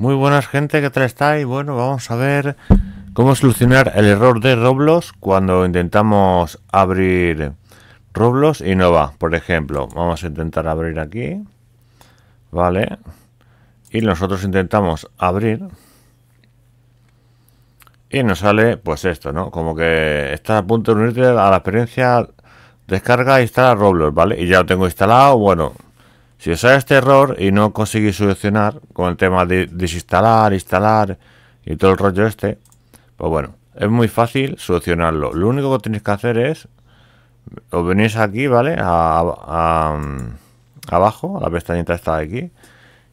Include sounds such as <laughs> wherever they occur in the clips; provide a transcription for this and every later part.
Muy buenas gente, ¿qué tal estáis? Bueno, vamos a ver cómo solucionar el error de Roblox cuando intentamos abrir Roblox y no va. Por ejemplo, vamos a intentar abrir aquí, ¿vale? Y nosotros intentamos abrir y nos sale pues esto, ¿no? Como que está a punto de unirte a la experiencia descarga e instala Roblox, ¿vale? Y ya lo tengo instalado, bueno, si os sale este error y no conseguís solucionar con el tema de desinstalar, instalar y todo el rollo este, pues bueno, es muy fácil solucionarlo. Lo único que tenéis que hacer es, os venís aquí, ¿vale? Mm, abajo, la pestañita esta aquí.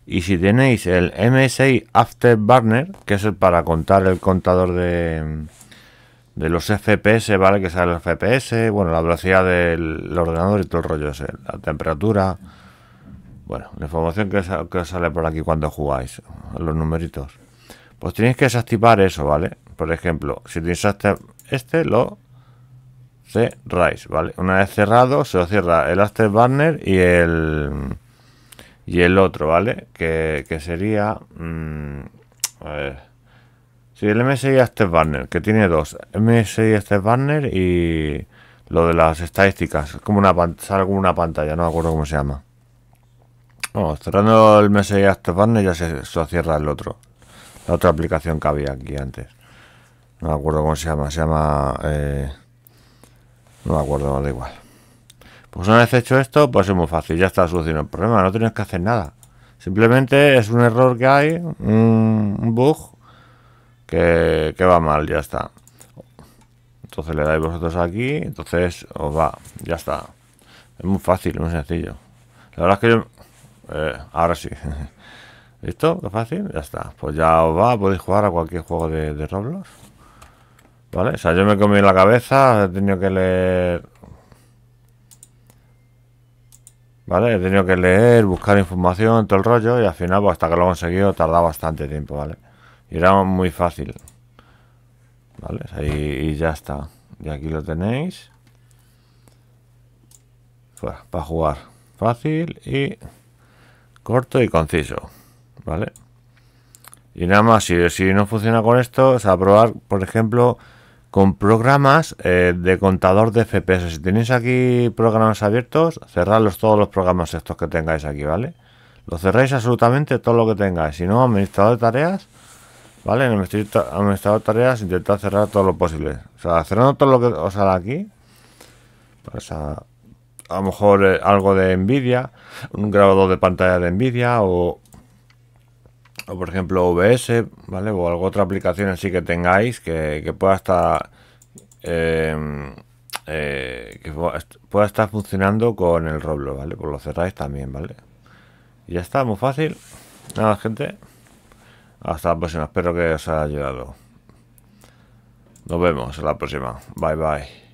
Y si tenéis el MSI Afterburner, que es el para contar el contador de, mm, de los FPS, ¿vale? Que sale el FPS, bueno, la velocidad del ordenador y todo el rollo ese, la temperatura bueno, la información que, os sale por aquí cuando jugáis, los numeritos. Pues tenéis que desactivar eso, ¿vale? Por ejemplo, si tenéis este, este lo cerráis, ¿vale? Una vez cerrado, se os cierra el banner y el y el otro, ¿vale? Que, sería... Mm, a ver... Si sí, el MSI Banner, que tiene dos. MSI Banner y lo de las estadísticas. Es como una, sale como una pantalla, no me acuerdo cómo se llama cerrando el mes hasta pan ya se, cierra el otro. La otra aplicación que había aquí antes. No me acuerdo cómo se llama. Se llama... Eh, no me acuerdo, da igual. Pues una vez hecho esto, pues es muy fácil. Ya está solucionado el problema. No tienes que hacer nada. Simplemente es un error que hay, un, bug que, que va mal, ya está. Entonces le dais vosotros aquí, entonces os va, ya está. Es muy fácil, muy sencillo. La verdad es que yo eh, ahora sí. <laughs> ¿Listo? ¿Qué fácil? Ya está. Pues ya os va, podéis jugar a cualquier juego de, Roblox. ¿Vale? O sea, yo me comí la cabeza, he tenido que leer... ¿Vale? He tenido que leer, buscar información, todo el rollo, y al final, pues, hasta que lo he conseguido, tardaba bastante tiempo, ¿vale? Y era muy fácil. ¿Vale? y, ya está. Y aquí lo tenéis. para jugar. Fácil y corto y conciso, ¿vale? Y nada más, si, no funciona con esto, es sea, probar, por ejemplo, con programas eh, de contador de FPS. Si tenéis aquí programas abiertos, cerrarlos todos los programas estos que tengáis aquí, ¿vale? Lo cerráis absolutamente todo lo que tengáis. Si no, administrador de tareas, ¿vale? En administrador de tareas, intentad cerrar todo lo posible. O sea, cerrando todo lo que os sale aquí. Pues, a lo mejor eh, algo de Nvidia, un grabador de pantalla de Nvidia o, o por ejemplo OBS, ¿vale? O alguna otra aplicación así que tengáis que, pueda estar em, eh, que pueda estar funcionando con el Roblox, ¿vale? Pues lo cerráis también, ¿vale? Y ya está, muy fácil. Nada, gente. Hasta la próxima. Espero que os haya ayudado. Nos vemos en la próxima. Bye bye.